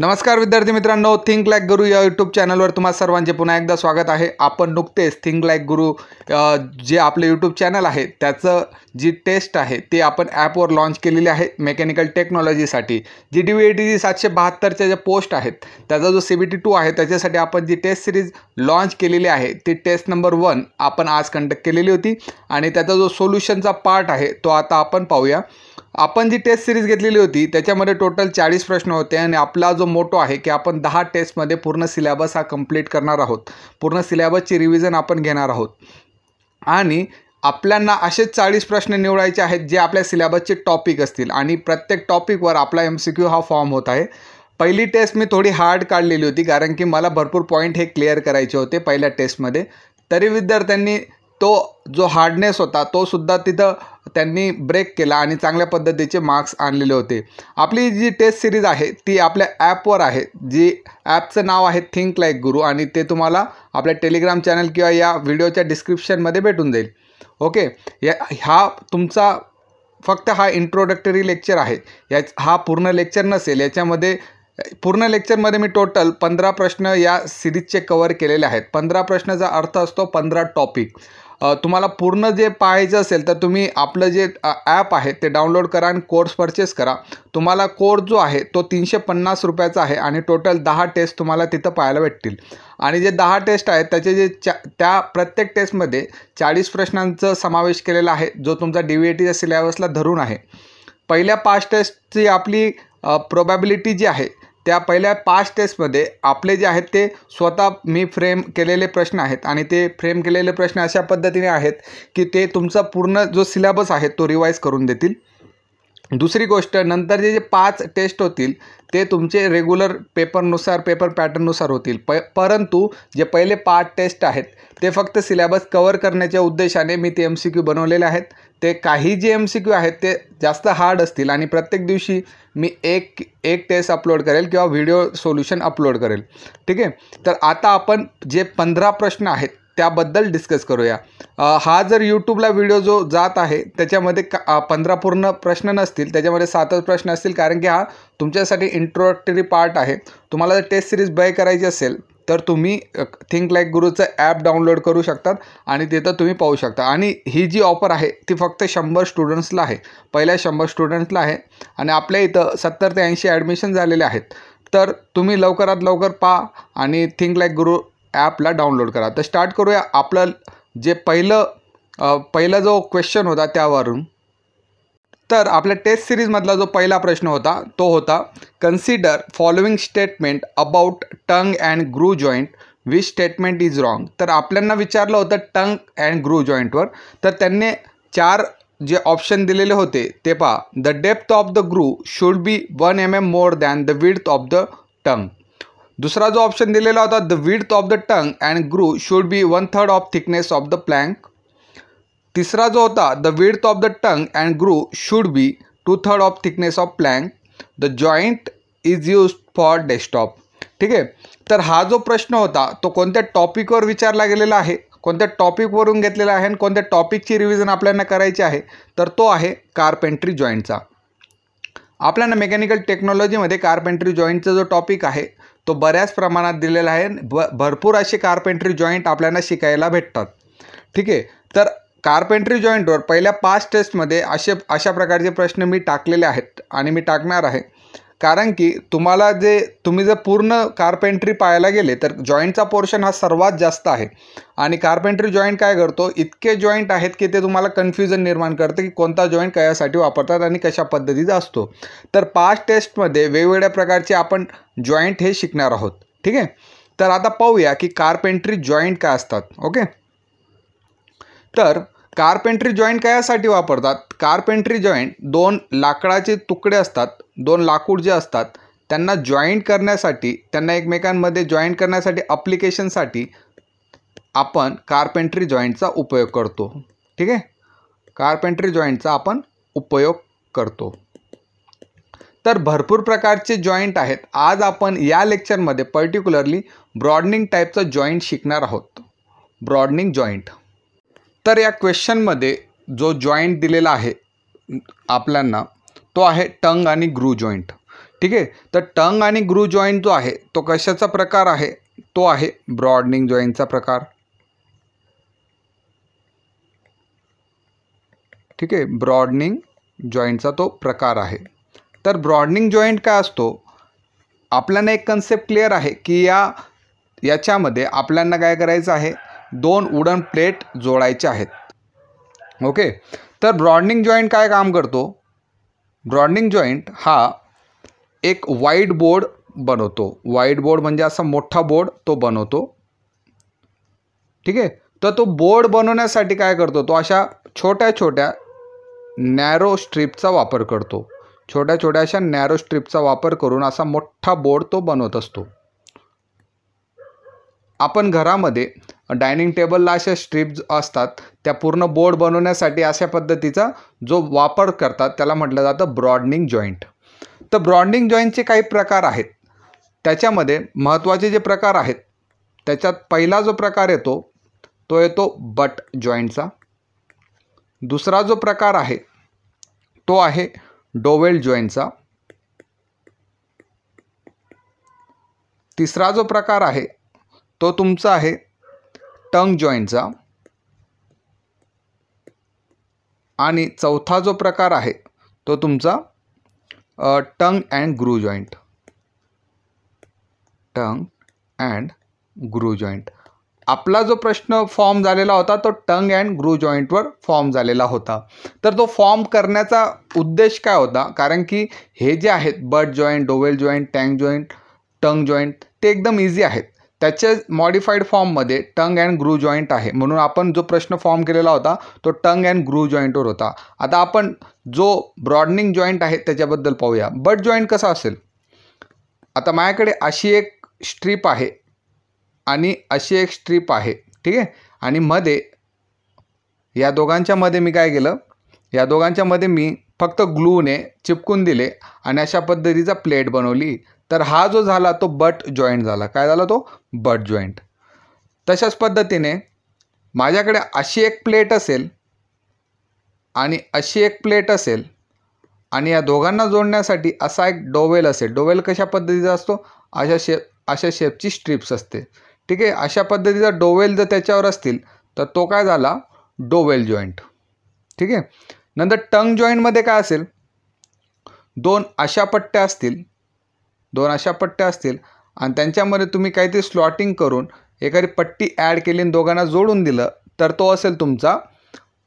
नमस्कार विद्यार्थी मित्रांनो थिंक लाईक गुरु या यूट्यूब चॅनलवर तुम्हा सर्वांचे पुन्हा एकदा स्वागत आहे आपण नुकतेच थिंक लाईक गुरु जे आपले यूट्यूब चॅनल आहे त्याचं जी टेस्ट आहे ती आपण ॲपवर लॉन्च केलेली आहे मेकॅनिकल टेक्नॉलॉजीसाठी G D V A T G सातशे बहात्तरच्या ज्या पोस्ट आहेत त्याचा जो सी बी टी टू आहे त्याच्यासाठी आपण जी टेस्ट सिरीज लॉन्च केलेली आहे ती टेस्ट नंबर वन आपण आज कंडक्ट केलेली होती आणि त्याचा जो सोल्युशनचा पार्ट आहे तो आता आपण पाहूया आपण जी टेस्ट सिरीज घेतलेली होती त्याच्यामध्ये टोटल चाळीस प्रश्न होते आणि आपला जो मोटो आहे की आपण दहा टेस्टमध्ये पूर्ण सिलेबस हा कंप्लीट करणार आहोत पूर्ण सिलेबसची रिव्हिजन आपण घेणार आहोत आणि आपल्यांना असेच चाळीस प्रश्न निवडायचे आहेत जे आपल्या सिलेबसचे टॉपिक असतील आणि प्रत्येक टॉपिकवर आपला एम सी क्यू हा फॉर्म होत आहे पहिली टेस्ट मी थोडी हार्ड काढलेली होती कारण की मला भरपूर पॉईंट हे क्लिअर करायचे होते पहिल्या टेस्टमध्ये तरी विद्यार्थ्यांनी तो जो हार्डनेस होता तो सुद्धा तिथं त्यांनी ब्रेक केला आणि चांगल्या पद्धतीचे मार्क्स आणलेले होते आपली जी टेस्ट सिरीज आहे ती आपल्या ॲपवर आहे जी ॲपचं नाव आहे थिंक लाईक गुरु आणि ते तुम्हाला आपल्या टेलिग्राम चॅनल किंवा या व्हिडिओच्या डिस्क्रिप्शनमध्ये भेटून जाईल ओके या हा तुमचा फक्त हा इंट्रोडक्टरी लेक्चर आहे या हा पूर्ण लेक्चर नसेल याच्यामध्ये पूर्ण लेक्चरमध्ये मी टोटल पंधरा प्रश्न या सिरीजचे कवर केलेले आहेत पंधरा प्रश्नाचा अर्थ असतो पंधरा टॉपिक तुम्हाला पूर्ण जे पाहायचं असेल तर तुम्ही आपलं जे ॲप आहे ते डाउनलोड करा आणि कोर्स परचेस करा तुम्हाला कोर्स जो आहे तो तीनशे पन्नास रुपयाचा आहे आणि टोटल दहा टेस्ट तुम्हाला तिथं पाहायला भेटतील आणि जे दहा टेस्ट आहेत त्याचे जे चा त्या प्रत्येक टेस्टमध्ये चाळीस प्रश्नांचा समावेश केलेला आहे जो तुमचा डी व्ही ए टीच्या सिलेबसला धरून आहे पहिल्या पाच टेस्टची आपली प्रोबॅबिलिटी जी आहे त्या पहिल्या पाच टेस्टमध्ये आपले जे आहेत ते स्वतः मी फ्रेम केलेले प्रश्न आहेत आणि ते फ्रेम केलेले प्रश्न अशा पद्धतीने आहेत की ते तुमचा पूर्ण जो सिलेबस आहे तो रिवाईज करून देतील दुसरी गोष्ट नंतर जे जे पाच टेस्ट होतील ते तुमचे रेग्युलर पेपरनुसार पेपर पॅटर्ननुसार होतील प परंतु जे पहिले पाच टेस्ट आहेत ते फक्त सिलेबस कवर करण्याच्या उद्देशाने मी ते एम सी क्यू बनवलेले आहेत ते काही जे एम सी क्यू आहेत ते जास्त हार्ड असतील आणि प्रत्येक दिवशी मी एक एक टेस्ट अपलोड करेल किंवा व्हिडिओ सोल्युशन अपलोड करेल ठीक आहे तर आता आपण जे पंधरा प्रश्न आहेत त्याबद्दल डिस्कस करूया हा जर यूट्यूबला व्हिडिओ जो जात आहे त्याच्यामध्ये का पंधरा पूर्ण प्रश्न नसतील त्याच्यामध्ये सातच प्रश्न असतील कारण की हा तुमच्यासाठी इंट्रोडक्टरी पार्ट आहे तुम्हाला जर टेस्ट सिरीज बाय करायची असेल तर तुम्ही थिंक लाईक गुरुचं ॲप डाउनलोड करू शकतात आणि तिथं तुम्ही पाहू शकता आणि ही जी ऑफर आहे ती फक्त शंभर स्टुडंट्सला आहे पहिल्या शंभर स्टुडंट्सला आहे आणि आपल्या इथं सत्तर ते ऐंशी ॲडमिशन झालेले आहेत तर तुम्ही लवकरात लवकर पहा आणि थिंक लाईक गुरु ॲपला डाउनलोड करा तर स्टार्ट करूया आपलं जे पहिलं पहिला जो क्वेश्चन होता त्यावरून तर आपल्या टेस्ट सिरीजमधला जो पहिला प्रश्न होता तो होता consider following statement about tongue and groove joint which statement is wrong तर आपल्यांना विचारलं होतं टंग अँड ग्रू जॉईंटवर तर त्यांनी चार जे ऑप्शन दिलेले होते ते पहा the depth of the groove should be one M M more than the width of the tongue दुसरा जो ऑप्शन दिलेला होता the width of the tongue and groove should be one third of thickness of the plank तिसरा जो होता the width of the tongue and groove should be two third of thickness of plank the joint is use for desktop ठीक आहे तर हा जो प्रश्न होता तो कोणत्या टॉपिकवर विचारला गेलेला आहे कोणत्या टॉपिकवरून घेतलेला आहे आणि कोणत्या टॉपिकची रिव्हिजन आपल्याला करायची आहे तर तो आहे कार्पेंट्री जॉईंटचा आपल्याला मेकॅनिकल टेक्नॉलॉजीमध्ये कार्पेंट्री जॉईंटचा जो टॉपिक आहे तो बऱ्याच प्रमाणात दिलेला आहे भ भरपूर असे कार्पेंट्री जॉईंट आपल्याला शिकायला भेटतात ठीक आहे तर कार्पेंट्री जॉईंटवर पहिल्या पाच टेस्टमध्ये असे अशा प्रकारचे प्रश्न मी टाकलेले आहेत आणि मी टाकणार आहे कारण की तुम्हाला जे तुम्ही जर पूर्ण कार्पेंट्री पाहायला गेले तर जॉईंटचा पोर्शन हा सर्वात जास्त आहे आणि कार्पेंट्री जॉईंट काय करतो इतके जॉईंट आहेत की ते तुम्हाला कन्फ्युजन निर्माण करते की कोणता जॉईंट कशासाठी वापरतात आणि कशा पद्धतीचा असतो तर पाच टेस्टमध्ये वेगवेगळ्या प्रकारचे आपण जॉईंट हे शिकणार आहोत ठीक आहे तर आता पाहूया की कार्पेंट्री जॉईंट काय असतात ओके तर कार्पेंट्री जॉईंट कयासाठी वापरतात कार्पेंट्री जॉईंट दोन लाकडाचे तुकडे असतात दोन लाकूड जे असतात त्यांना जॉईंट करण्यासाठी त्यांना एकमेकांमध्ये जॉईंट करण्यासाठी अप्लिकेशनसाठी आपण कार्पेंट्री जॉईंटचा उपयोग करतो ठीक आहे कार्पेंट्री जॉईंटचा आपण उपयोग करतो तर भरपूर प्रकारचे जॉईंट आहेत आज आपण या लेक्चरमध्ये पर्टिक्युलरली ब्रॉडनिंग टाईपचा जॉईंट शिकणार आहोत ब्रॉडनिंग जॉईंट तर या क्वेश्चनमध्ये जो जॉईंट दिलेला आहे आपल्यांना तो आहे टंग आणि ग्रू जॉईंट ठीक आहे तर टंग आणि ग्रू जॉईंट जो आहे तो कशाचा प्रकार आहे तो आहे ब्रॉडनिंग जॉईंटचा प्रकार ठीक आहे ब्रॉडनिंग जॉईंटचा तो प्रकार आहे तर ब्रॉडनिंग जॉईंट काय असतो आपल्याला एक कन्सेप्ट क्लिअर आहे की या याच्यामध्ये आपल्यांना काय करायचं आहे दोन वुडन प्लेट जोडायचे आहेत ओके तर ब्रॉडनिंग जॉईंट काय काम करतो ब्रॉडनिंग जॉईंट हा एक वाईट बोर्ड बनवतो वाईट बोर्ड म्हणजे असा मोठा बोर्ड तो बनवतो ठीक आहे तर तो बोर्ड बनवण्यासाठी काय करतो तो अशा छोट्या छोट्या नॅरो स्ट्रीपचा वापर करतो छोट्या छोट्या अशा नॅरो स्ट्रीपचा वापर करून असा मोठा बोर्ड तो बनवत असतो आपण घरामध्ये डायनिंग टेबलला अशा स्ट्रीप्स असतात त्या पूर्ण बोर्ड बनवण्यासाठी अशा पद्धतीचा जो वापर करतात त्याला म्हटलं जातं ब्रॉडनिंग जॉईंट तर ब्रॉडनिंग जॉईंटचे काही प्रकार आहेत त्याच्यामध्ये महत्त्वाचे जे प्रकार आहेत त्याच्यात पहिला जो प्रकार येतो तो येतो बट जॉईंटचा दुसरा जो प्रकार आहे तो आहे डोवेल जॉईंटचा तिसरा जो प्रकार आहे तो तुमचा आहे टंग जॉईंटचा आणि चौथा जो प्रकार आहे तो तुमचा tongue and groove joint tongue and groove joint आपला जो प्रश्न फॉर्म झालेला होता तो टंग अँड ग्रू जॉईंटवर फॉर्म झालेला होता तर तो फॉर्म करण्याचा उद्देश काय होता कारण की हे जे आहेत butt joint dowel joint tongue joint tongue joint ते एकदम इझी आहेत त्याच्या मॉडिफाईड फॉर्ममध्ये टंग अँड ग्रू जॉईंट आहे म्हणून आपण जो प्रश्न फॉर्म केलेला होता तो टंग अँड ग्रू जॉईंटवर होता आता आपण जो ब्रॉडनिंग जॉईंट आहे त्याच्याबद्दल पाहूया बट जॉईंट कसा असेल आता माझ्याकडे अशी एक स्ट्रीप आहे आणि अशी एक स्ट्रीप आहे ठीक आहे आणि मध्ये या दोघांच्या मध्ये मी काय केलं या दोघांच्या मध्ये मी फक्त ग्लूने चिपकून दिले आणि अशा पद्धतीचा प्लेट बनवली तर हा जो झाला तो बट जॉईंट झाला काय झाला तो बट जॉईंट तशाच पद्धतीने माझ्याकडे अशी एक प्लेट असेल आणि अशी एक प्लेट असेल आणि या दोघांना जोडण्यासाठी असा एक डोवेल असेल डोवेल कशा पद्धतीचा असतो अशा शेप अशा शेपची स्ट्रिप्स असते ठीक आहे अशा पद्धतीचा डोवेल जर त्याच्यावर असतील तर तो काय झाला डोवेल जॉईंट ठीक आहे नंतर टंग जॉईंटमध्ये काय असेल दोन अशा पट्ट्या असतील दोन अशा पट्ट्या असतील आणि त्यांच्यामध्ये तुम्ही काहीतरी स्लॉटिंग करून एखादी पट्टी ॲड केली आणि दोघांना जोडून दिलं तर तो असेल तुमचा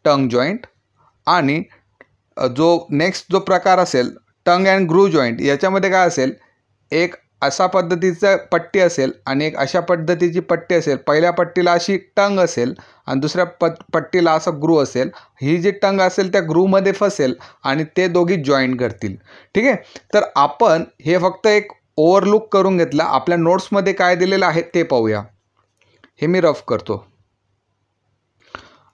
टंग जॉईंट आणि जो नेक्स्ट जो प्रकार असेल टंग अँड ग्रू जॉईंट याच्यामध्ये काय असेल एक असा पद्धतीचा पट्टी असेल आणि एक अशा पद्धतीची पट्टी असेल पहिल्या पट्टीला अशी टंग असेल आणि दुसऱ्या प पट्टीला असं ग्रू असेल ही जी टंग असेल त्या ग्रूमध्ये फसेल आणि ते दोघी जॉईन करतील ठीक आहे तर आपण हे फक्त एक ओव्हरलुक करून घेतला आपल्या नोट्समध्ये काय दिलेलं आहे ते पाहूया हे मी रफ करतो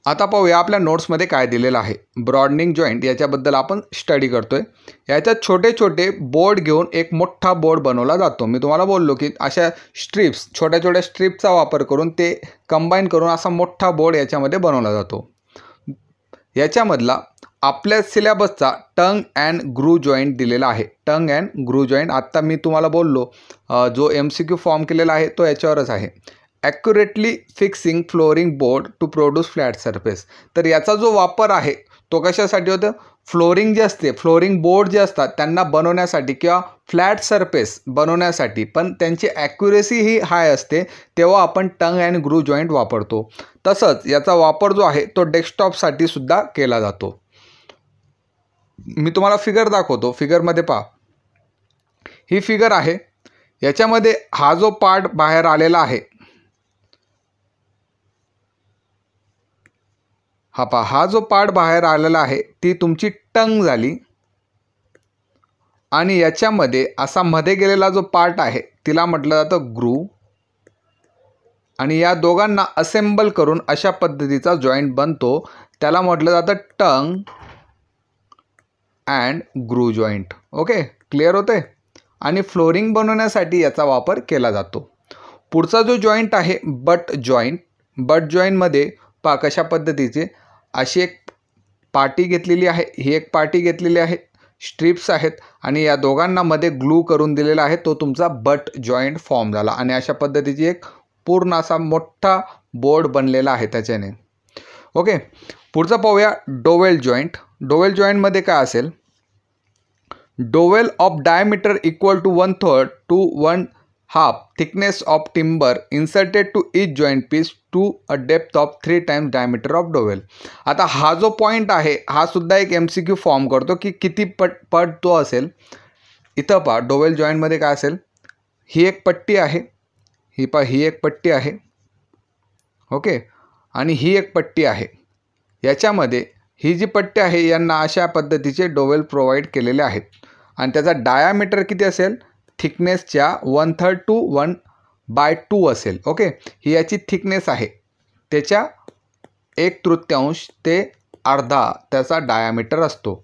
आता पाहूया आपल्या नोट्समध्ये काय दिलेलं आहे ब्रॉडनिंग जॉईंट याच्याबद्दल आपण स्टडी करतो आहे याच्यात छोटे छोटे बोर्ड घेऊन एक मोठा बोर्ड बनवला जातो मी तुम्हाला बोललो की अशा स्ट्रिप्स छोट्या छोट्या स्ट्रिप्सचा वापर करून ते कंबाईन करून असा मोठा बोर्ड याच्यामध्ये बनवला जातो याच्यामधला आपल्या सिलेबसचा टंग अँड ग्रू जॉईंट दिलेला आहे टंग अँड ग्रू जॉईंट आत्ता मी तुम्हाला बोललो जो एम सी क्यू फॉर्म केलेला आहे तो याच्यावरच आहे accurately fixing flooring board to produce flat surface तर याचा जो वापर आहे तो कशासाठी होतं फ्लोरिंग जे असते फ्लोरिंग बोर्ड जे असतात त्यांना बनवण्यासाठी किंवा फ्लॅट सरफेस बनवण्यासाठी पण त्यांची ॲक्युरेसी ही हाय असते तेव्हा आपण टंग अँड ग्रू जॉईंट वापरतो तसंच याचा वापर जो आहे तो डेस्कटॉपसाठी सुद्धा केला जातो मी तुम्हाला फिगर दाखवतो फिगरमध्ये पहा ही फिगर आहे याच्यामध्ये हा जो पार्ट बाहेर आलेला आहे हा पहा हा जो पार्ट बाहेर आलेला आहे ती तुमची टंग झाली आणि याच्यामध्ये असा मध्ये गेलेला जो पार्ट आहे तिला म्हटलं जातं ग्रू आणि या दोघांना असेंबल करून अशा पद्धतीचा जॉईंट बनतो त्याला म्हटलं जातं tongue and groove joint okay clear होते आणि फ्लोरिंग बनवण्यासाठी याचा वापर केला जातो पुढचा जो जॉईंट आहे बट जॉईंट बट जॉईंटमध्ये पा कशा पद्धतीचे अशी एक पार्टी घेतलेली आहे ही एक पार्टी घेतलेली आहे स्ट्रिप्स आहेत आणि या दोघांना मध्ये ग्लू करून दिलेला आहे तो तुमचा बट जॉईंट फॉर्म झाला आणि अशा पद्धतीची एक पूर्ण असा मोठा बोर्ड बनलेला आहे त्याच्याने ओके पुढचं पाहूया डोवेल जॉईंट डोवेल जॉईंटमध्ये काय असेल dowel of diameter equal to one third to one half thickness of timber inserted to each joint piece to a depth of three times diameter of dowel आता हा जो point आहे हा सुद्धा एक एम सी क्यू फॉर्म करतो की किती पट पट तो असेल इथं पहा डोवेल जॉईंटमध्ये काय असेल ही एक पट्टी आहे ही पा ही एक पट्टी आहे ओके आणि ही एक पट्टी आहे याच्यामध्ये ही जी पट्टी आहे यांना अशा पद्धतीचे डोवेल प्रोव्हाइड केलेले आहेत आणि त्याचा डायामीटर किती असेल थिकनेसच्या one third to one by two असेल ओके ही याची थिकनेस आहे त्याच्या एक तृतीयांश ते अर्धा त्याचा डायामीटर असतो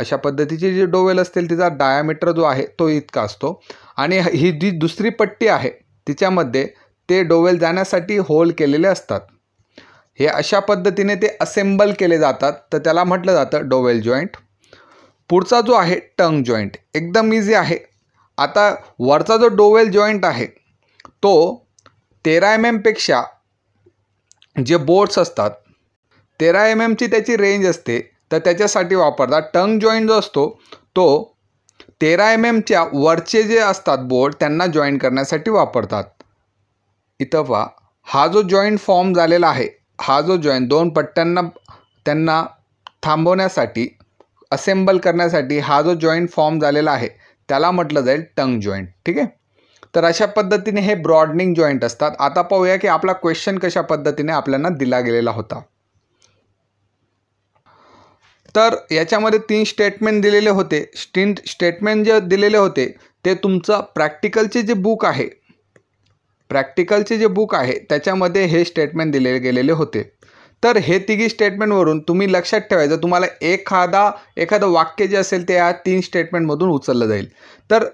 अशा पद्धतीची जी डोवेल असतील तिचा डायामीटर जो आहे तो इतका असतो आणि ही जी दुसरी पट्टी आहे तिच्यामध्ये ते डोवेल जाण्यासाठी होल केलेले असतात हे अशा पद्धतीने ते असेंबल केले जातात तर त्याला म्हटलं जातं डोवेल जॉईंट पुढचा जो आहे टंग जॉईंट एकदम इझी आहे आता वरचा जो डोवेल जॉईंट आहे तो तेरा एम एमपेक्षा जे बोर्ड्स असतात तेरा एम एमची त्याची रेंज असते तर त्याच्यासाठी वापरतात टंग जॉईंट जो असतो तो तेरा एम एमच्या वरचे जे असतात बोर्ड त्यांना जॉईन करण्यासाठी वापरतात इथं पहा हा जो जॉईंट फॉर्म झालेला आहे हा जो जॉईंट दोन पट्ट्यांना त्यांना थांबवण्यासाठी असेंबल करण्यासाठी हा जो जॉईंट फॉर्म झालेला आहे त्याला म्हटलं जाईल टंग जॉईंट ठीक आहे तर अशा पद्धतीने हे ब्रॉडनिंग जॉईंट असतात आता पाहूया की आपला क्वेश्चन कशा पद्धतीने आपल्याला दिला गेलेला होता तर याच्यामध्ये तीन स्टेटमेंट दिलेले होते स्टिन स्टेटमेंट जे दिलेले होते ते तुमचं प्रॅक्टिकलचे जे बुक आहे प्रॅक्टिकलचे जे बुक आहे त्याच्यामध्ये हे स्टेटमेंट दिले गेलेले होते तर हे तिघी स्टेटमेंटवरून तुम्ही लक्षात ठेवायचं तुम्हाला एखादा एखादं वाक्य जे असेल ते या तीन स्टेटमेंटमधून उचललं जाईल तर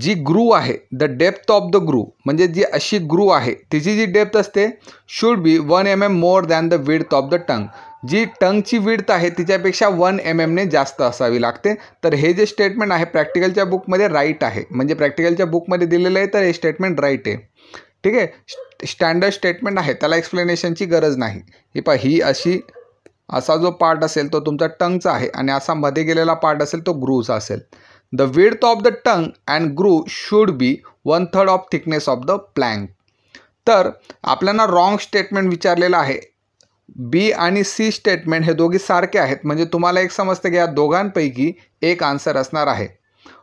जी ग्रू आहे the depth of the groove म्हणजे जी अशी ग्रू आहे तिची जी डेप्थ असते should be one M M more than the width of the tongue जी टंगची विड्थ आहे तिच्यापेक्षा वन एम एमने जास्त असावी लागते तर हे जे स्टेटमेंट आहे प्रॅक्टिकलच्या बुकमध्ये राईट आहे म्हणजे प्रॅक्टिकलच्या बुकमध्ये दिलेलं आहे तर हे स्टेटमेंट राईट आहे ठीक आहे स्टँडर्ड स्टेटमेंट आहे त्याला एक्सप्लेनेशनची गरज नाही हे पहा ही अशी असा जो पार्ट असेल तो तुमचा टंगचा आहे आणि असा मध्ये गेलेला पार्ट असेल तो ग्रूचा असेल the width of the tongue and groove should be one third of thickness of the plank तर आपल्याला रॉंग स्टेटमेंट विचारलेलं आहे बी आणि सी स्टेटमेंट हे दोघी सारखे आहेत म्हणजे तुम्हाला एक समजतं की या दोघांपैकी एक आन्सर असणार आहे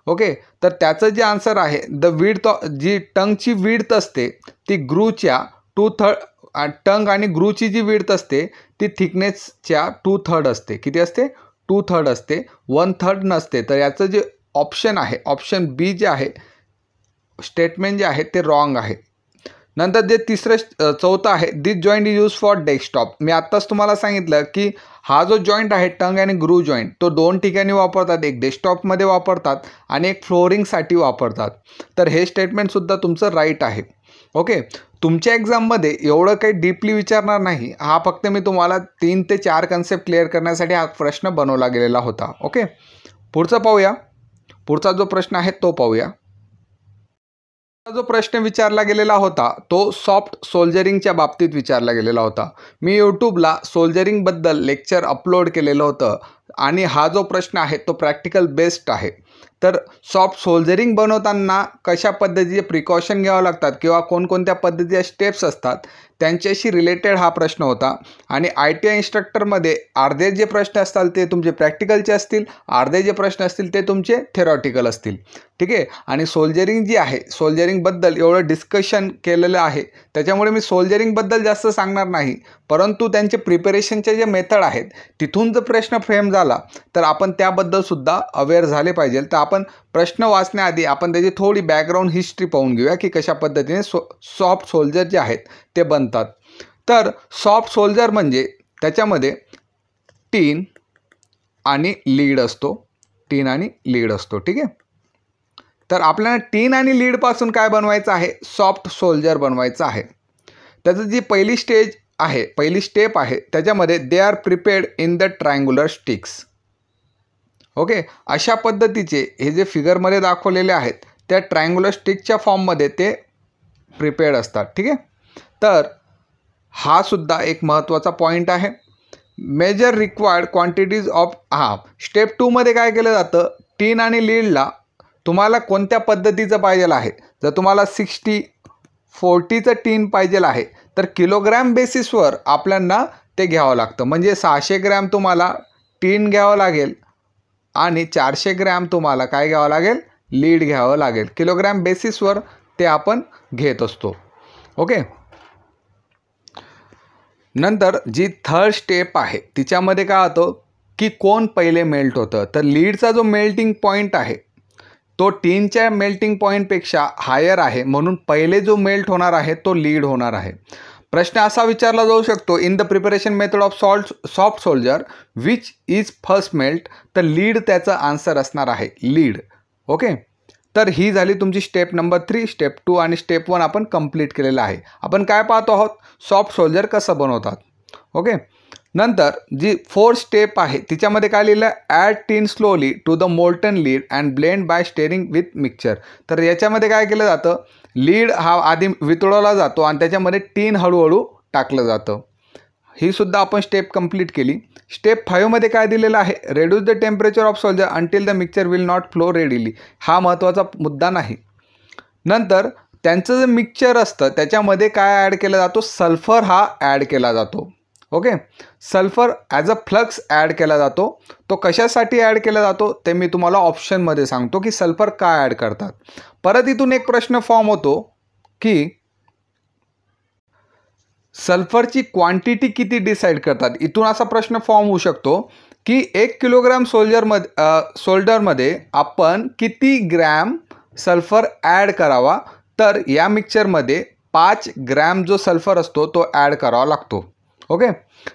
ओके तर त्याचं जे आन्सर आहे द विड जी टंगची विडत असते ती ग्रूच्या टू थर्ड टंग आणि ग्रूची जी विडत असते ती थिकनेसच्या टू थर्ड असते किती असते टू थर्ड असते वन थर्ड नसते तर याचं जे ऑप्शन आहे ऑप्शन बी जे आहे स्टेटमेंट जे आहे ते रॉंग आहे नंतर जे तिसरं चौथं आहे this joint is use for desktop मी आत्ताच तुम्हाला सांगितलं की हा जो जॉईंट आहे टंग आणि ग्रू जॉईंट तो दोन ठिकाणी वापरतात एक डेस्कटॉपमध्ये वापरतात आणि एक फ्लोरिंगसाठी वापरतात तर हे स्टेटमेंटसुद्धा तुमचं राईट आहे ओके तुमच्या एक्झाममध्ये एवढं काही डीपली विचारणार नाही हा फक्त मी तुम्हाला तीन ते चार कन्सेप्ट क्लिअर करण्यासाठी हा प्रश्न बनवला गेलेला होता ओके पुढचा पाहूया पुढचा जो प्रश्न आहे तो पाहूया जो प्रश्न विचारला गेलेला होता तो सॉफ्ट सोल्जरिंगच्या बाबतीत विचारला गेलेला होता मी यूट्यूबला सोल्जरिंगबद्दल लेक्चर अपलोड केलेलं होतं आणि हा जो प्रश्न आहे तो प्रॅक्टिकल बेस्ड आहे तर सॉफ्ट सोल्जरिंग बनवताना कशा पद्धतीचे प्रिकॉशन घ्यावं लागतात किंवा कोणकोणत्या पद्धतीच्या स्टेप्स असतात त्यांच्याशी रिलेटेड हा प्रश्न होता आणि आय टी आय इन्स्ट्रक्टरमध्ये अर्धे जे प्रश्न असतात ते तुमचे प्रॅक्टिकलचे असतील अर्धे जे प्रश्न असतील ते तुमचे थेरॉटिकल असतील ठीक आहे आणि सोल्जरिंग जी आहे सोल्जरिंगबद्दल एवढं डिस्कशन केलेलं आहे त्याच्यामुळे मी सोल्जरिंगबद्दल जास्त सांगणार नाही परंतु त्यांचे प्रिपरेशनचे जे मेथड आहेत तिथून जर प्रश्न फ्रेम झाला तर आपण त्याबद्दलसुद्धा अवेअर झाले पाहिजे तर आपण प्रश्न वाचण्याआधी आपण त्याची थोडी बॅकग्राऊंड हिस्ट्री पाहून घेऊया की कशा पद्धतीने सो सॉफ्ट सोल्जर जे आहेत ते बनतात तर सॉफ्ट सोल्जर म्हणजे त्याच्यामध्ये टीन आणि लीड असतो टीन आणि लीड असतो ठीक आहे तर आपल्याला टीन आणि लीडपासून काय बनवायचं आहे सॉफ्ट सोल्जर बनवायचं आहे त्याचं जी पहिली स्टेज आहे पहिली स्टेप आहे त्याच्यामध्ये they are prepared in the triangular sticks okay अशा पद्धतीचे हे जे फिगरमध्ये दाखवलेले आहेत त्या ट्रायंगुलर स्टिकच्या फॉर्ममध्ये ते प्रिपेअर्ड असतात ठीक आहे तर हा सुद्धा एक महत्त्वाचा पॉईंट आहे मेजर रिक्वायर्ड क्वांटिटीज ऑफ हा स्टेप टूमध्ये काय केलं जातं टीन आणि लीडला तुम्हाला कोणत्या पद्धतीचं पाहिजेल आहे जर तुम्हाला सिक्स्टी फोर्टीचं टीन पाहिजेल आहे तर किलोग्रॅम बेसिसवर आपल्यांना ते घ्यावं लागतं म्हणजे सहाशे ग्रॅम तुम्हाला टीन घ्यावं लागेल आणि चारशे ग्रॅम तुम्हाला काय घ्यावं लागेल लीड घ्यावं लागेल किलोग्रॅम बेसिसवर ते आपण घेत असतो ओके नंतर जी थर्ड स्टेप आहे तिच्यामध्ये काय होतं की कोण पहिले मेल्ट होतं तर लीडचा जो मेल्टिंग पॉईंट आहे तो टीनच्या मेल्टिंग पॉईंटपेक्षा हायर आहे म्हणून पहिले जो मेल्ट होणार आहे तो लीड होणार आहे प्रश्न असा विचारला जाऊ शकतो in the preparation method of salt soft solder which is first melt तर लीड त्याचं आन्सर असणार आहे लीड ओके तर ही झाली तुमची step number three step two आणि स्टेप वन आपण कंप्लीट केलेलं आहे आपण काय पाहतो आहोत सॉफ्ट सोल्जर कसं बनवतात ओके नंतर जी फोर स्टेप आहे तिच्यामध्ये काय लिहिलं add tin slowly to the molten lead and blend by stirring with mixture तर याच्यामध्ये काय केलं जातं लीड हा आधी वितळवला जातो आणि त्याच्यामध्ये टीन हळूहळू टाकलं जातं ही सुद्धा आपण स्टेप कंप्लीट केली स्टेप फाईव्हमध्ये काय दिलेलं आहे reduce the temperature of solder until the mixture will not flow readily हा महत्त्वाचा मुद्दा नाही नंतर त्यांचं जे मिक्सचर असतं त्याच्यामध्ये काय ॲड केला जातो सल्फर हा ॲड केला जातो okay sulphur as a flux add केला जातो तो कशासाठी ॲड केला जातो ते मी तुम्हाला ऑप्शनमध्ये सांगतो की सल्फर का ॲड करतात परत इथून एक प्रश्न फॉर्म होतो की सल्फरची क्वांटिटी किती डिसाईड करतात इथून असा प्रश्न फॉर्म होऊ शकतो की एक किलोग्रॅम सोल्जरमध्ये सोल्डरमध्ये आपण किती ग्रॅम सल्फर ॲड करावा तर या मिक्सरमध्ये पाच ग्रॅम जो सल्फर असतो तो ॲड करावा लागतो ओके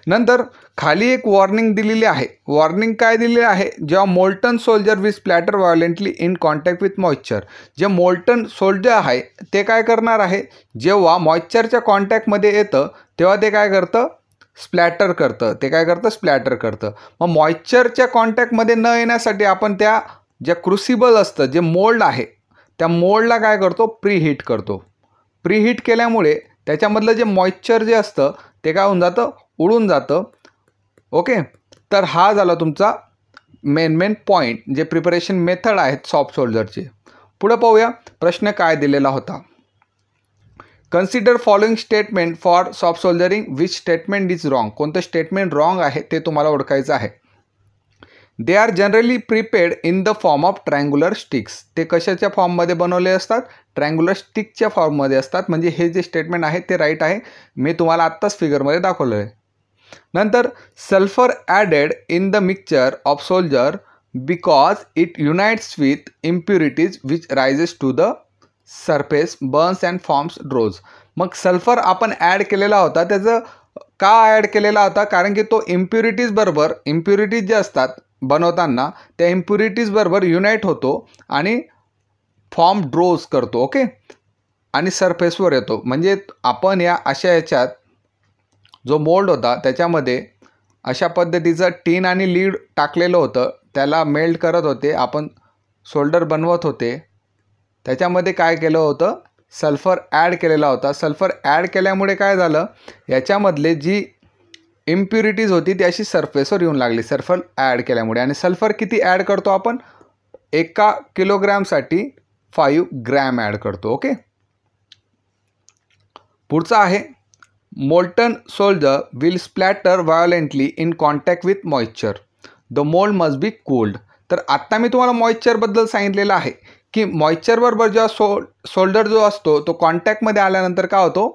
नंतर खाली एक वॉर्निंग दिलेली आहे वॉर्निंग काय दिलेली आहे जेव्हा molten solder with splatter violently in contact with moisture जे मोल्टन सोल्जर आहे ते काय करणार आहे जेव्हा मॉइश्चरच्या कॉन्टॅक्टमध्ये येतं तेव्हा ते काय करतं स्प्लॅटर करतं ते काय करतं स्प्लॅटर करतं मग मॉइश्चरच्या कॉन्टॅक्टमध्ये न येण्यासाठी आपण त्या ज्या क्रुसिबल असतं जे मोल्ड आहे त्या मोल्डला काय करतो प्रीहीट करतो प्रीहीट केल्यामुळे त्याच्यामधलं जे मॉइश्चर जे असतं ते काय होऊन जातं उडून जातं ओके तर हा झाला तुमचा मेन मेन पॉईंट जे प्रिपरेशन मेथड आहेत सॉफ्ट सोल्जरचे पुढं पाहूया प्रश्न काय दिलेला होता consider following statement for soft soldering which statement is wrong कोणतं स्टेटमेंट रॉंग आहे ते तुम्हाला ओळखायचं आहे they are generally prepared in the form of triangular sticks ते कशाच्या फॉर्ममध्ये बनवले असतात ट्रँग्युलर स्टिकच्या फॉर्ममध्ये असतात म्हणजे हे जे स्टेटमेंट आहे ते राईट आहे मी तुम्हाला आत्ताच फिगरमध्ये दाखवलं आहे नंतर sulphur added in the mixture of solder because it unites with impurities which rises to the surface burns and forms dross मग सल्फर आपण ॲड केलेला होता त्याचं का ॲड केलेला होता कारण की तो इम्प्युरिटीजबरोबर इम्प्युरिटीज जे असतात बनवताना त्या इम्प्युरिटीजबरोबर युनाईट होतो आणि फॉर्म ड्रोज करतो ओके आणि सरफेसवर येतो म्हणजे आपण या अशा याच्यात जो मोल्ड होता त्याच्यामध्ये अशा पद्धतीचं टीन आणि लीड टाकलेलं होतं त्याला मेल्ट करत होते आपण सोल्डर बनवत होते त्याच्यामध्ये काय केलं होतं सल्फर ॲड केलेला होता सल्फर ॲड केल्यामुळे काय झालं याच्यामधले जी इम्प्युरिटीज होती ती अशी सरफेसवर येऊन लागली सल्फर ॲड केल्यामुळे आणि सल्फर किती ॲड करतो आपण एका किलोग्रॅमसाठी फाईव्ह ग्रॅम ॲड करतो ओके पुढचं आहे molten solder will splatter violently in contact with moisture. The mold must be cooled. तर आत्ता मी तुम्हाला मॉइश्चरबद्दल सांगितलेलं आहे की मॉइश्चरबरोबर जेव्हा सो सोल्डर जो असतो तो कॉन्टॅक्टमध्ये आल्यानंतर काय होतो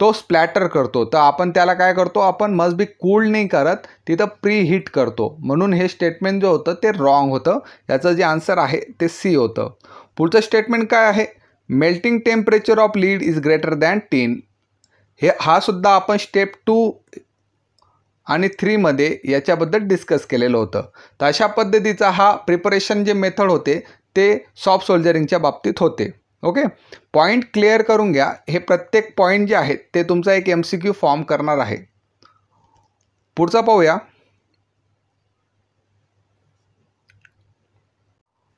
तो स्प्लॅटर करतो तर आपण त्याला काय करतो आपण मस्ट बी कूल नाही करत तिथं प्री हीट करतो म्हणून हे स्टेटमेंट जे होतं ते रॉंग होतं याचं जे आन्सर आहे ते सी होतं पुढचं स्टेटमेंट काय आहे melting temperature of lead is greater than tin हे हा सुद्धा आपण स्टेप टू आणि थ्रीमध्ये याच्याबद्दल डिस्कस केलेलं होतं तर अशा पद्धतीचा हा प्रिपरेशन जे मेथड होते ते सॉफ्ट सोल्जरिंगच्या बाबतीत होते ओके पॉईंट क्लिअर करून घ्या हे प्रत्येक पॉईंट जे आहेत ते तुमचा एक एम सी क्यू फॉर्म करणार आहे पुढचा पाहूया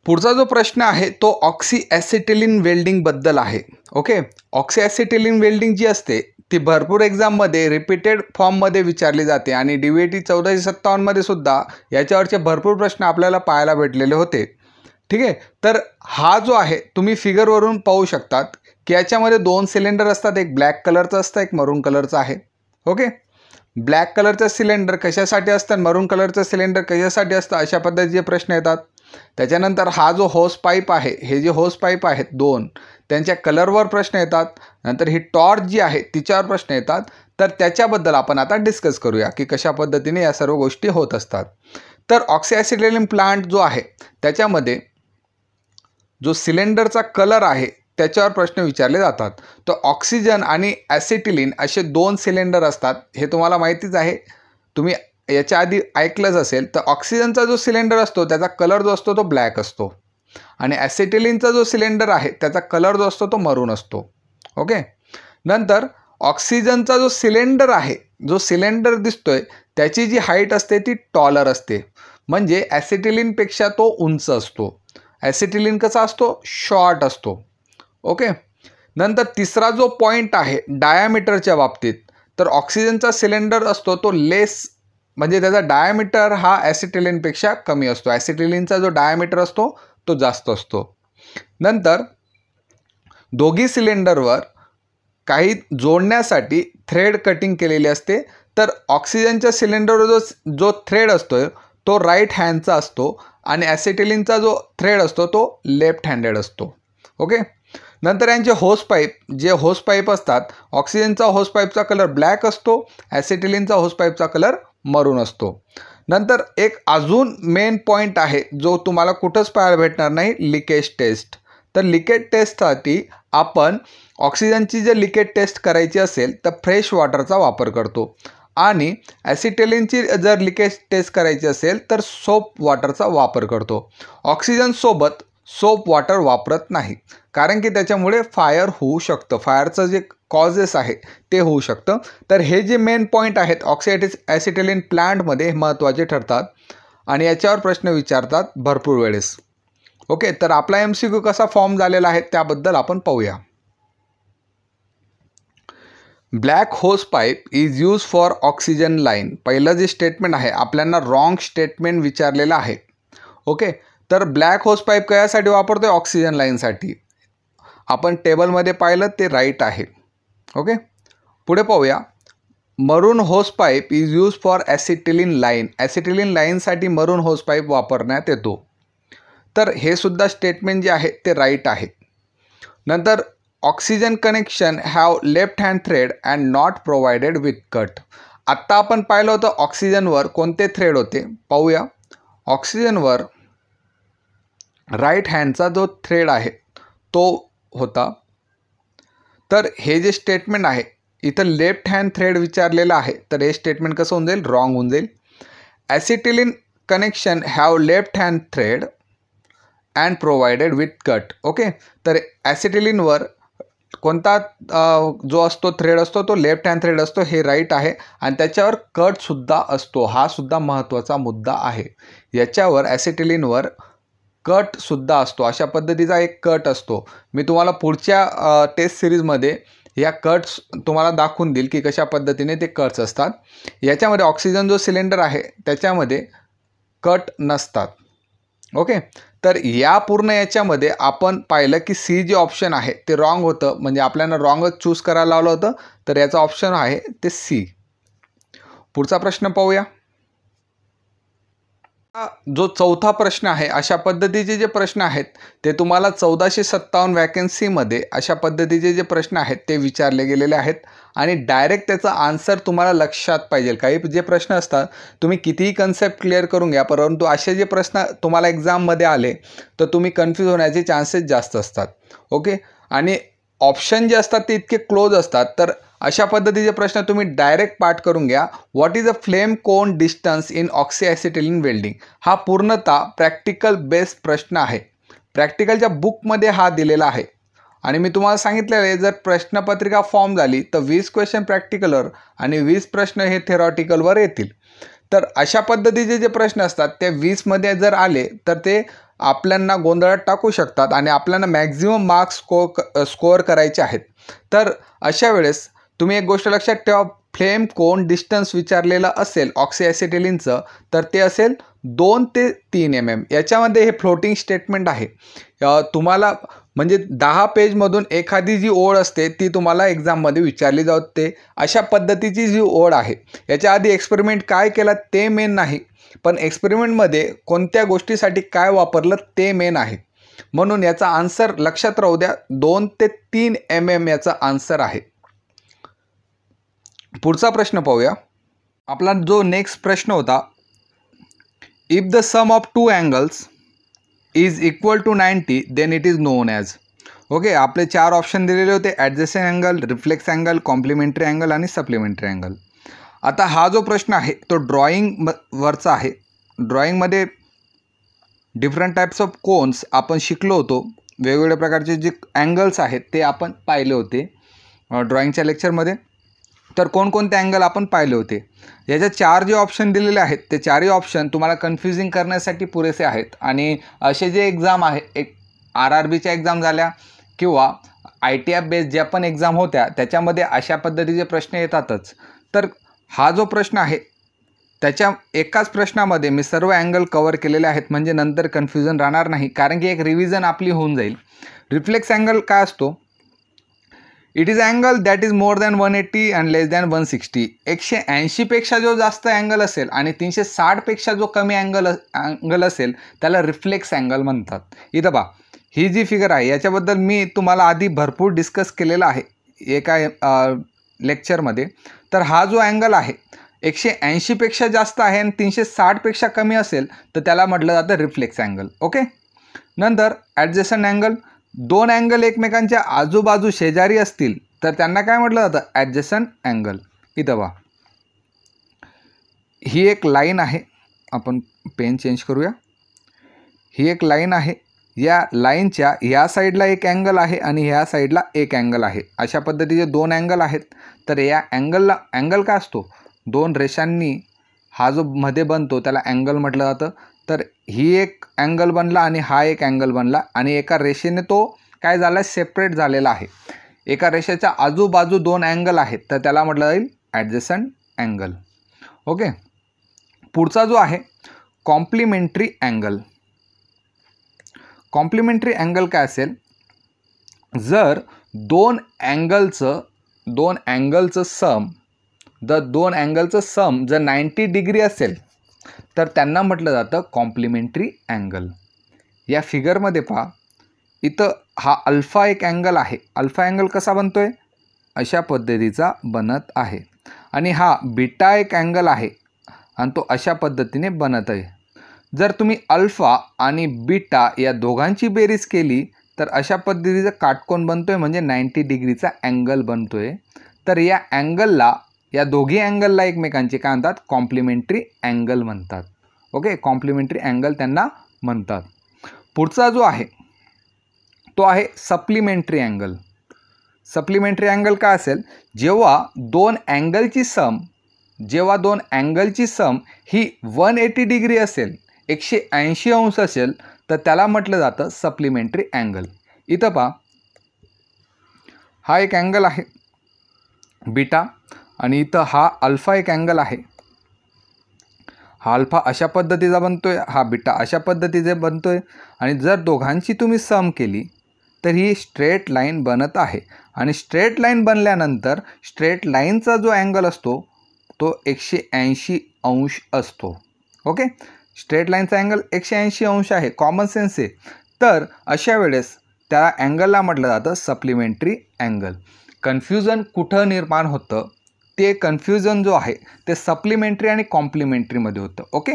पुढचा जो प्रश्न आहे तो ऑक्सी ॲसिटिलिन वेल्डिंगबद्दल आहे ओके ऑक्सी वेल्डिंग जी असते ती भरपूर एक्झाममध्ये रिपीटेड फॉर्ममध्ये विचारली जाते आणि डी व्ही टी चौदाशे सत्तावन्नमध्ये सुद्धा याच्यावरचे भरपूर प्रश्न आपल्याला पाहायला भेटलेले होते ठीक आहे तर हा जो आहे तुम्ही फिगरवरून पाहू शकतात की याच्यामध्ये दोन सिलेंडर असतात एक ब्लॅक कलरचं असतं एक मरून कलरचं आहे ओके ब्लॅक कलरचं सिलेंडर कशासाठी असतं मरून कलरचं सिलेंडर कशासाठी असतं अशा पद्धतीचे प्रश्न येतात त्याच्यानंतर हा जो होस पाईप आहे हे जे होस पाईप आहेत दोन त्यांच्या कलरवर प्रश्न येतात नंतर ही टॉर्च जी आहे तिच्यावर प्रश्न येतात तर त्याच्याबद्दल आपण आता डिस्कस करूया की कशा पद्धतीने या सर्व गोष्टी होत असतात तर ऑक्सिॲसिडेलिन प्लांट जो आहे त्याच्यामध्ये जो सिलेंडरचा कलर आहे त्याच्यावर प्रश्न विचारले जातात तर ऑक्सिजन आणि ॲसिटिलिन असे दोन सिलेंडर असतात हे तुम्हाला माहितीच आहे तुम्ही याच्या आधी ऐकलंच असेल तर ऑक्सिजनचा जो सिलेंडर असतो त्याचा कलर जो असतो तो ब्लॅक असतो आणि ॲसिटिलिनचा जो सिलेंडर आहे त्याचा कलर जो असतो तो मरून असतो ओके नंतर ऑक्सिजनचा जो सिलेंडर आहे जो सिलेंडर दिसतोय त्याची जी हाईट असते ती टॉलर असते म्हणजे ॲसिटिलिनपेक्षा तो उंच असतो ॲसिटिलिन कसा असतो शॉर्ट असतो ओके नंतर तिसरा जो पॉईंट आहे डायामीटरच्या बाबतीत तर ऑक्सिजनचा सिलेंडर असतो तो लेस म्हणजे त्याचा डायामीटर हा ॲसिटिलिनपेक्षा कमी असतो ॲसिटिलिनचा जो डायामीटर असतो तो जास्त असतो नंतर दोघी सिलेंडरवर काही जोडण्यासाठी थ्रेड कटिंग केलेली असते तर ऑक्सिजनच्या सिलेंडरवर जो जो थ्रेड असतो तो राईट हँडचा असतो आणि ॲसिटेलिनचा जो थ्रेड असतो तो लेफ्ट हँडेड असतो ओके नंतर यांचे होस पाईप जे होस पाईप असतात ऑक्सिजनचा होस पाईपचा कलर ब्लॅक असतो ॲसिटिलिनचा होस पाईपचा कलर मरून असतो नंतर एक अजून मेन पॉईंट आहे जो तुम्हाला कुठंच पाहायला भेटणार नाही लिकेज टेस्ट तर लिकेज टेस्टसाठी आपण ऑक्सिजनची जर लिकेज टेस्ट करायची असेल तर फ्रेश वॉटरचा वापर करतो आणि ॲसिटेलिनची जर लिकेज टेस्ट करायची असेल तर सोप वॉटरचा वापर करतो ऑक्सिजनसोबत सोप वॉटर वापरत नाही कारण की त्याच्यामुळे फायर होऊ शकतं फायरचं जे कॉजेस आहे ते होऊ शकतं तर हे जे मेन पॉईंट आहेत ऑक्सिडेटिस ॲसिटेलिन प्लांटमध्ये महत्त्वाचे ठरतात आणि याच्यावर प्रश्न विचारतात भरपूर वेळेस ओके तर आपला एम सी क्यू कसा फॉर्म झालेला आहे त्याबद्दल आपण पाहूया black hose pipe is use for oxygen line पहिलं जे स्टेटमेंट आहे आपल्याला रॉंग स्टेटमेंट विचारलेलं आहे ओके तर ब्लॅक होस पाईप कशासाठी वापरतो आहे ऑक्सिजन लाईनसाठी आपण टेबलमध्ये पाहिलं ते राईट आहे ओके पुढे पाहूया maroon hose pipe is use for acetylene line acetylene लाईनसाठी मरून होस पाईप वापरण्यात येतो तर हे सुद्धा स्टेटमेंट जे आहे ते राईट आहे नंतर oxygen connection have left hand thread and not provided with cut आत्ता आपण पाहिलं होतं ऑक्सिजनवर कोणते थ्रेड होते पाहूया ऑक्सिजनवर राईट हँडचा जो थ्रेड आहे तो होता तर हे जे स्टेटमेंट आहे इथं लेफ्ट हँड थ्रेड विचारलेला आहे तर हे स्टेटमेंट कसं होऊन जाईल रॉंग होऊन जाईल acetylene connection have left hand thread and provided with cut okay तर ॲसिटिलिनवर कोणता जो असतो थ्रेड असतो तो लेफ्ट हँड थ्रेड असतो हे राईट आहे आणि त्याच्यावर कटसुद्धा असतो हा सुद्धा महत्त्वाचा मुद्दा आहे याच्यावर ॲसिटिलिनवर कटसुद्धा असतो अशा पद्धतीचा एक कट असतो मी तुम्हाला पुढच्या टेस्ट सिरीजमध्ये या कट्स तुम्हाला दाखवून देईल की कशा पद्धतीने ते कट्स असतात याच्यामध्ये ऑक्सिजन जो सिलेंडर आहे त्याच्यामध्ये कट नसतात ओके तर या पूर्ण याच्यामध्ये आपण पाहिलं की सी जे ऑप्शन आहे ते रॉंग होतं म्हणजे आपल्याला रॉंगच चूज करायला लावलं होतं तर याचा ऑप्शन आहे ते सी पुढचा प्रश्न पाहूया जो चौथा प्रश्न आहे अशा पद्धतीचे जे प्रश्न आहेत ते तुम्हाला चौदाशे सत्तावन्न वॅकन्सीमध्ये अशा पद्धतीचे जे प्रश्न आहेत ते विचारले गेलेले आहेत आणि डायरेक्ट त्याचा आन्सर तुम्हाला लक्षात पाहिजे काही जे प्रश्न असतात तुम्ही कितीही कन्सेप्ट क्लिअर करून घ्या परंतु असे जे प्रश्न तुम्हाला एक्झाममध्ये आले तर तुम्ही कन्फ्यूज होण्याचे चान्सेस जास्त असतात ओके आणि ऑप्शन जे असतात ते इतके क्लोज असतात तर अशा पद्धतीचे प्रश्न तुम्ही डायरेक्ट पाठ करून घ्या what is a flame cone distance in oxyacetylene welding हा पूर्णतः प्रॅक्टिकल बेस्ड प्रश्न आहे प्रॅक्टिकलच्या बुकमध्ये हा दिलेला आहे आणि मी तुम्हाला सांगितलेलं आहे जर प्रश्नपत्रिका फॉर्म झाली तर वीस क्वेश्चन प्रॅक्टिकलवर आणि वीस प्रश्न हे थेरॉटिकलवर येतील तर अशा पद्धतीचे जे प्रश्न असतात ते वीसमध्ये जर आले तर ते आपल्यांना गोंधळात टाकू शकतात आणि आपल्याला मॅक्झिमम मार्क्स स्को स्कोअर करायचे आहेत तर अशा वेळेस तुम्ही एक गोष्ट लक्षात ठेवा फ्लेम कोण डिस्टन्स विचारलेलं असेल ऑक्सिॲसिटेलिनचं तर ते असेल दोन ते तीन एम एम याच्यामध्ये हे फ्लोटिंग स्टेटमेंट आहे तुम्हाला म्हणजे दहा पेजमधून एखादी जी ओळ असते ती तुम्हाला एक्झाममध्ये विचारली जाते अशा पद्धतीची जी ओळ आहे याच्या आधी एक्सपेरिमेंट काय केला ते मेन नाही पण एक्सपेरिमेंटमध्ये कोणत्या गोष्टीसाठी काय वापरलं ते मेन आहे म्हणून याचा आन्सर लक्षात राहू द्या दोन ते तीन एम एम याचा आन्सर आहे पुढचा प्रश्न पाहूया आपला जो नेक्स्ट प्रश्न होता if the sum of two angles is equal to ninety then it is known as okay आपले चार ऑप्शन दिलेले होते adjusting angle reflex angle complementary angle आणि सप्लिमेंटरी अँगल आता हा जो प्रश्न आहे तो ड्रॉइंग वरचा आहे ड्रॉईंगमध्ये डिफरंट टाईप्स ऑफ कोन्स आपण शिकलो होतो वेगवेगळ्या प्रकारचे जे अँगल्स आहेत ते आपण पाहिले होते ड्रॉइंगच्या लेक्चरमध्ये तर कोणकोणते अँगल आपण पाहिले होते याच्या चार जे ऑप्शन दिलेले आहेत ते चारही ऑप्शन तुम्हाला कन्फ्युजिंग करण्यासाठी पुरेसे आहेत आणि असे जे एक्झाम आहे एक आर आर बीच्या एक्झाम झाल्या किंवा आय टी एफ बेस्ड ज्या पण एक्झाम होत्या त्याच्यामध्ये अशा पद्धतीचे प्रश्न येतातच तर हा जो प्रश्न आहे त्याच्या एकाच प्रश्नामध्ये मी सर्व अँगल कवर केलेले आहेत म्हणजे नंतर कन्फ्युजन राहणार नाही कारण की एक रिव्हिजन आपली होऊन जाईल रिफ्लेक्स अँगल काय असतो it is angle that is more than one eighty and less than one sixty एकशे ऐंशीपेक्षा जो जास्त अँगल असेल आणि तीनशे साठपेक्षा जो कमी अँगल अँगल असेल त्याला रिफ्लेक्स अँगल म्हणतात इथं बा ही जी फिगर आहे याच्याबद्दल मी तुम्हाला आधी भरपूर डिस्कस केलेला आहे एका लेक्चरमध्ये तर हा जो अँगल आहे एकशे ऐंशीपेक्षा जास्त आहे आणि तीनशे साठपेक्षा कमी असेल तर त्याला म्हटलं जातं रिफ्लेक्स अँगल ओके नंतर ॲडजेसन अँगल दोन अँगल एकमेकांच्या आजूबाजू शेजारी असतील तर त्यांना काय म्हटलं जातं ॲडजसन अँगल इथं वा ही एक लाईन आहे आपण पेन चेंज करूया ही एक लाईन आहे या लाईनच्या ह्या साईडला एक अँगल आहे आणि ह्या साईडला एक अँगल आहे अशा पद्धतीचे दोन अँगल आहेत तर या अँगलला अँगल का असतो दोन रेषांनी हा जो मध्ये बनतो त्याला अँगल म्हटलं जातं तर ही एक अँगल बनला आणि हा एक अँगल बनला आणि एका रेषेने तो काय झाला सेपरेट झालेला आहे एका रेषेच्या आजूबाजू दोन अँगल आहेत तर त्याला म्हटलं जाईल ॲडजस्टंट अँगल ओके पुढचा जो आहे कॉम्प्लिमेंटरी अँगल कॉम्प्लिमेंटरी अँगल काय असेल जर दोन अँगलचं दोन अँगलचं सम जर दोन अँगलचं सम जर नाईंटी डिग्री असेल तर त्यांना म्हटलं जातं कॉम्प्लिमेंटरी अँगल या फिगरमध्ये पहा इथं हा अल्फा एक अँगल आहे अल्फा अँगल कसा बनतो आहे अशा पद्धतीचा बनत आहे आणि हा बीटा एक अँगल आहे आणि तो अशा पद्धतीने बनत आहे जर तुम्ही अल्फा आणि बीटा या दोघांची बेरीज केली तर अशा पद्धतीचा काटकोन बनतो आहे म्हणजे नाईंटी डिग्रीचा अँगल बनतो आहे तर या अँगलला या दोघी अँगलला एकमेकांचे काय म्हणतात कॉम्प्लिमेंटरी अँगल म्हणतात ओके कॉम्प्लिमेंटरी अँगल त्यांना म्हणतात पुढचा जो आहे तो आहे सप्लिमेंटरी अँगल सप्लिमेंटरी अँगल काय असेल जेव्हा दोन अँगलची सम जेव्हा दोन अँगलची सम ही वन एटी डिग्री असेल एकशे ऐंशी अंश असेल तर त्याला म्हटलं जातं सप्लिमेंटरी अँगल इथं पहा हा एक अँगल आहे बीटा आणि इथं हा अल्फा एक अँगल आहे हा अल्फा अशा पद्धतीचा बनतो आहे हा बिटा अशा पद्धतीचे बनतो आहे आणि जर दोघांची तुम्ही सम केली तर ही स्ट्रेट लाईन बनत आहे आणि स्ट्रेट लाईन बनल्यानंतर स्ट्रेट लाईनचा जो अँगल असतो तो एकशे ऐंशी अंश असतो ओके स्ट्रेट लाईनचा अँगल एकशे ऐंशी अंश आहे कॉमन सेन्स आहे तर अशा वेळेस त्या अँगलला म्हटलं जातं सप्लिमेंटरी अँगल कन्फ्युजन कुठं निर्माण होतं ते कन्फ्युजन जो आहे ते सप्लिमेंटरी आणि कॉम्प्लिमेंटरीमध्ये होतं ओके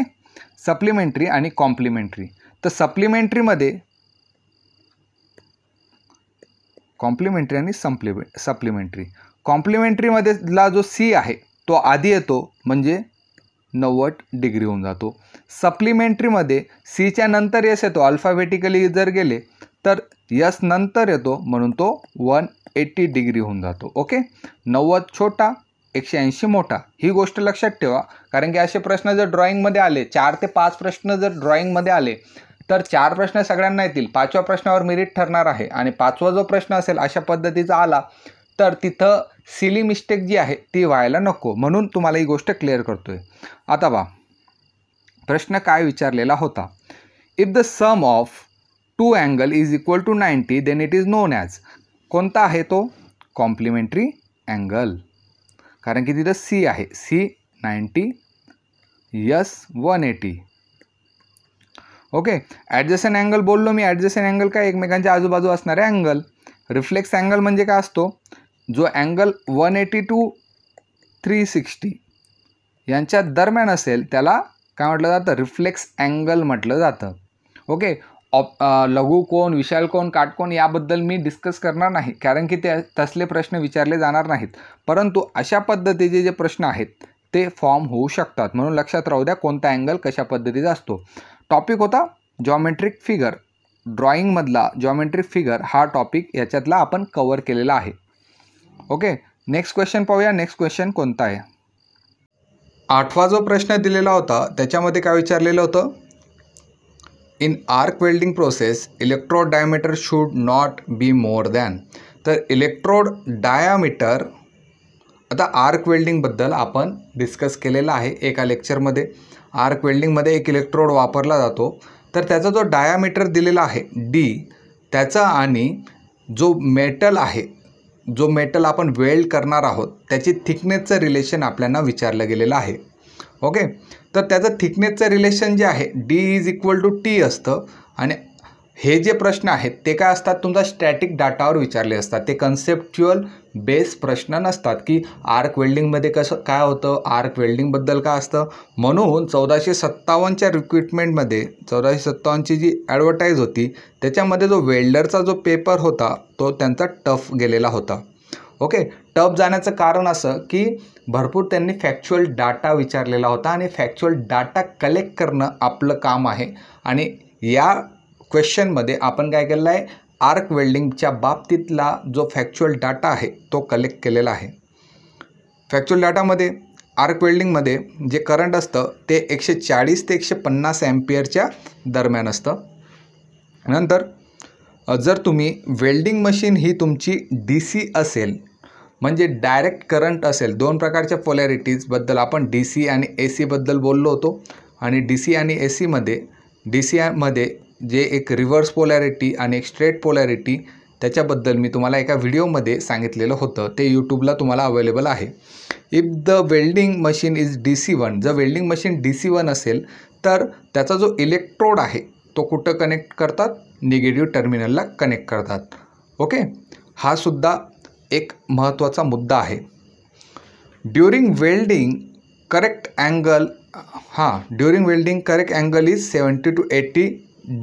सप्लिमेंटरी आणि कॉम्प्लिमेंटरी तर सप्लिमेंटरीमध्ये कॉम्प्लिमेंटरी आणि सप्लिमे सप्लिमेंटरी कॉम्प्लिमेंटरीमध्ये ला जो सी आहे तो आधी येतो म्हणजे नव्वद डिग्री होऊन जातो सप्लिमेंटरीमध्ये सीच्या नंतर यश येतो अल्फाबेटिकली जर गेले तर यस नंतर येतो म्हणून तो वन एट्टी डिग्री होऊन जातो ओके नव्वद छोटा एकशे ऐंशी मोठा ही गोष्ट लक्षात ठेवा कारण की असे प्रश्न जर ड्रॉइंगमध्ये आले चार ते पाच प्रश्न जर ड्रॉईंगमध्ये आले तर चार प्रश्न सगळ्यांना येतील पाचव्या प्रश्नावर मेरिट ठरणार आहे आणि पाचवा जो प्रश्न असेल अशा पद्धतीचा आला तर तिथं सिली मिस्टेक जी आहे ती व्हायला नको म्हणून तुम्हाला ही गोष्ट क्लिअर करतो आहे आता बा प्रश्न काय विचारलेला होता if the sum of two angle is equal to ninety then it is known as कोणता आहे तो कॉम्प्लिमेंटरी अँगल कारण की तिथं सी आहे C ninety yes one eighty okay adjacent angle बोललो मी ॲडजस्टन अँगल काय एकमेकांच्या आजूबाजू असणारे अँगल रिफ्लेक्स अँगल म्हणजे काय असतो जो angle one eighty to three sixty यांच्या दरम्यान असेल त्याला काय म्हटलं जातं रिफ्लेक्स अँगल म्हटलं जातं ओके ऑप विशाल विशालकोन काटकोन याबद्दल मी डिस्कस करणार नाही कारण की ते तसले प्रश्न विचारले जाणार नाहीत परंतु अशा पद्धतीचे जे प्रश्न आहेत ते फॉर्म होऊ शकतात म्हणून लक्षात राहू द्या कोणता अँगल कशा पद्धतीचा असतो टॉपिक होता जॉमेट्रिक फिगर ड्रॉइंगमधला जॉमेट्रिक फिगर हा टॉपिक याच्यातला आपण कवर केलेला आहे ओके नेक्स्ट क्वेश्चन पाहूया नेक्स्ट क्वेश्चन कोणता आहे आठवा जो प्रश्न दिलेला होता त्याच्यामध्ये काय विचारलेलं होतं in arc welding process electrode diameter should not be more than तर इलेक्ट्रोड डायामीटर आता आर्क वेल्डिंगबद्दल आपण डिस्कस केलेला आहे एका लेक्चरमध्ये आर्क वेल्डिंगमध्ये एक इलेक्ट्रोड वापरला जातो तर त्याचा जो डायामीटर दिलेला आहे डी त्याचा आणि जो मेटल आहे जो मेटल आपण वेल्ड करणार आहोत त्याची थिकनेसचं रिलेशन आपल्याला विचारलं गेलेलं आहे ओके तर त्याचं थिकनेसचं रिलेशन जे आहे D is equal to T असतं आणि हे जे प्रश्न आहेत ते काय असतात तुमचा स्टॅटिक डाटावर विचारले असतात ते कन्सेप्च्युअल बेस प्रश्न नसतात की आर्क वेल्डिंगमध्ये कसं काय होतं आर्क वेल्डिंगबद्दल काय असतं म्हणून चौदाशे सत्तावन्नच्या रिक्रुटमेंटमध्ये चौदाशे सत्तावन्नची जी ॲडव्हर्टाईज होती त्याच्यामध्ये जो वेल्डरचा जो पेपर होता तो त्यांचा टफ गेलेला होता ओके टफ जाण्याचं कारण असं की भरपूर त्यांनी फॅक्च्युअल डाटा विचारलेला होता आणि फॅक्च्युअल डाटा कलेक्ट करणं आपलं काम आहे आणि या क्वेश्चनमध्ये आपण काय केलेलं आहे आर्क वेल्डिंगच्या बाबतीतला जो फॅक्च्युअल डाटा आहे तो कलेक्ट केलेला आहे फॅक्च्युअल डाटामध्ये आर्क वेल्डिंगमध्ये जे करंट असतं ते एकशे चाळीस ते एकशे पन्नास एम्पियरच्या दरम्यान असतं नंतर जर तुम्ही वेल्डिंग मशीन ही तुमची डी सी असेल म्हणजे डायरेक्ट करंट असेल दोन प्रकारच्या पोलॅरिटीजबद्दल आपण डी सी आणि ए सीबद्दल बोललो होतो आणि डी सी आणि ए सीमध्ये डी सी मध्ये जे एक रिव्हर्स पोलॅरिटी आणि एक स्ट्रेट पोलॅरिटी त्याच्याबद्दल मी तुम्हाला एका व्हिडिओमध्ये सांगितलेलं होतं ते यूट्यूबला तुम्हाला अवेलेबल आहे if the welding machine is D C one जर welding machine D C one असेल तर त्याचा जो इलेक्ट्रोड आहे तो कुठं कनेक्ट करतात निगेटिव्ह टर्मिनलला कनेक्ट करतात ओके हा सुद्धा एक महत्त्वाचा मुद्दा आहे ड्युरिंग वेल्डिंग करेक्ट अँगल हां during welding correct angle is seventy to eighty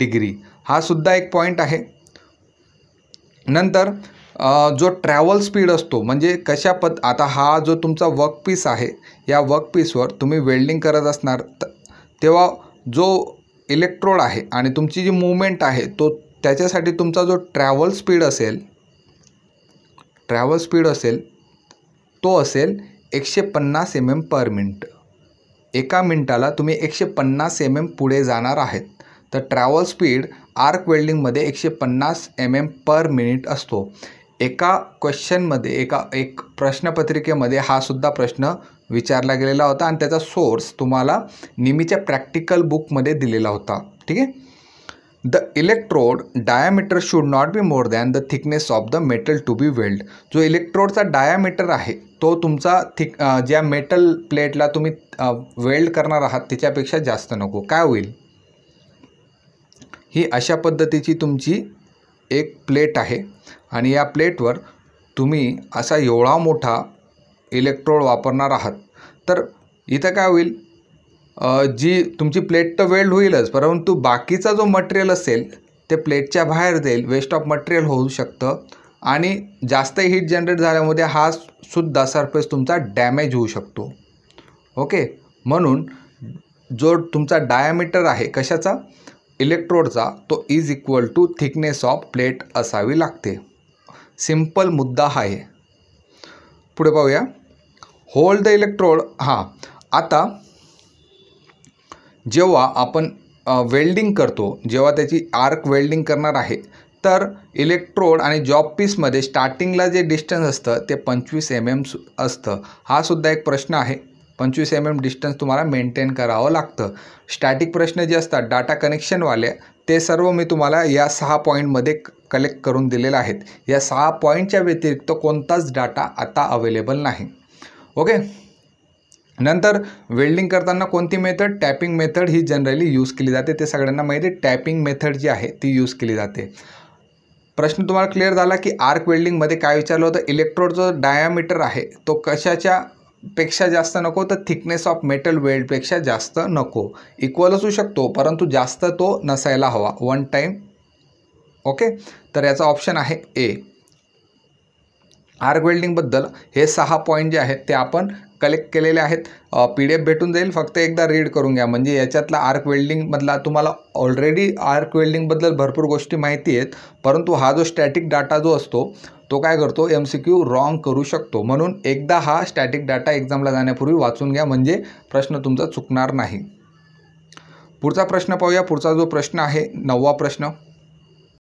degree हा सुद्धा एक पॉईंट आहे नंतर जो ट्रॅव्हल स्पीड असतो म्हणजे कशा पद आता हा जो तुमचा वर्कपीस आहे या वर्कपीसवर तुम्ही वेल्डिंग करत असणार तेव्हा जो इलेक्ट्रोड आहे आणि तुमची जी मुवमेंट आहे तो त्याच्यासाठी तुमचा जो ट्रॅव्हल स्पीड असेल ट्रॅव्हल स्पीड असेल तो असेल एकशे पन्नास एम एम पर मिनट एका मिनटाला तुम्ही एकशे पन्नास एम एम पुढे जाणार आहेत तर ट्रॅव्हल स्पीड आर्क वेल्डिंगमध्ये एकशे पन्नास एम एम पर मिनिट असतो एका क्वेश्चनमध्ये एका एक प्रश्नपत्रिकेमध्ये हा सुद्धा प्रश्न विचारला गेलेला होता आणि त्याचा सोर्स तुम्हाला निमीच्या प्रॅक्टिकल बुकमध्ये दिलेला होता ठीक आहे the electrode diameter should not be more than the thickness of the metal to be weld जो इलेक्ट्रोडचा डायामीटर आहे तो तुमचा थिक ज्या मेटल प्लेटला तुम्ही वेल्ड करणार आहात त्याच्यापेक्षा जास्त नको काय होईल ही अशा पद्धतीची तुमची एक प्लेट आहे आणि या प्लेटवर तुम्ही असा एवढा मोठा इलेक्ट्रोड वापरणार आहात तर इथं काय होईल जी तुमची प्लेट तर वेल्ड होईलच परंतु बाकीचा जो मटेरियल असेल ते प्लेटच्या बाहेर जाईल वेस्ट ऑफ मटेरियल होऊ शकतं आणि जास्त हीट जनरेट झाल्यामध्ये हा सुद्धा सरफेस तुमचा डॅमेज होऊ शकतो ओके म्हणून जो तुमचा डायमीटर आहे कशाचा इलेक्ट्रोडचा तो is equal to thickness of plate असावी लागते सिंपल मुद्दा आहे पुढे पाहूया होल्ड द इलेक्ट्रोड हां आता जेव्हा आपण वेल्डिंग करतो जेव्हा त्याची आर्क वेल्डिंग करणार आहे तर इलेक्ट्रोड आणि जॉब पीसमध्ये स्टार्टिंगला जे डिस्टन्स असतं ते पंचवीस एम एम असतं हा सुद्धा एक प्रश्न आहे पंचवीस एम एम डिस्टन्स तुम्हाला मेंटेन करावं लागतं स्टॅटिक प्रश्न जे असतात डाटा कनेक्शनवाले ते सर्व मी तुम्हाला या सहा पॉईंटमध्ये कलेक्ट करून दिलेले आहेत या सहा पॉईंटच्या व्यतिरिक्त कोणताच डाटा आता अवेलेबल नाही ओके नंतर वेल्डिंग करताना कोणती मेथड टॅपिंग मेथड ही जनरली यूज केली जाते ते सगळ्यांना माहिती आहे टॅपिंग मेथड जी आहे ती यूज केली जाते प्रश्न तुम्हाला क्लिअर झाला की आर्क वेल्डिंगमध्ये काय विचारलं होतं इलेक्ट्रोड जो डायामीटर आहे तो कशाच्या पेक्षा जास्त नको तर थिकनेस ऑफ मेटल वेल्डपेक्षा जास्त नको इक्वल असू शकतो परंतु जास्त तो नसायला हवा वन टाईम ओके तर याचा ऑप्शन आहे ए आर्क वेल्डिंगबद्दल हे सहा पॉईंट जे आहेत ते आपण कलेक्ट केलेले आहेत पी डी एफ भेटून जाईल फक्त एकदा रीड करून घ्या म्हणजे याच्यातला आर्क वेल्डिंगमधला तुम्हाला ऑलरेडी आर्क वेल्डिंगबद्दल भरपूर गोष्टी माहिती आहेत परंतु हा जो स्टॅटिक डाटा जो असतो तो काय करतो एम सी क्यू रॉंग करू शकतो म्हणून एकदा हा स्टॅटिक डाटा एक्झामला जाण्यापूर्वी वाचून घ्या म्हणजे प्रश्न तुमचा चुकणार नाही पुढचा प्रश्न पाहूया पुढचा जो प्रश्न आहे नववा प्रश्न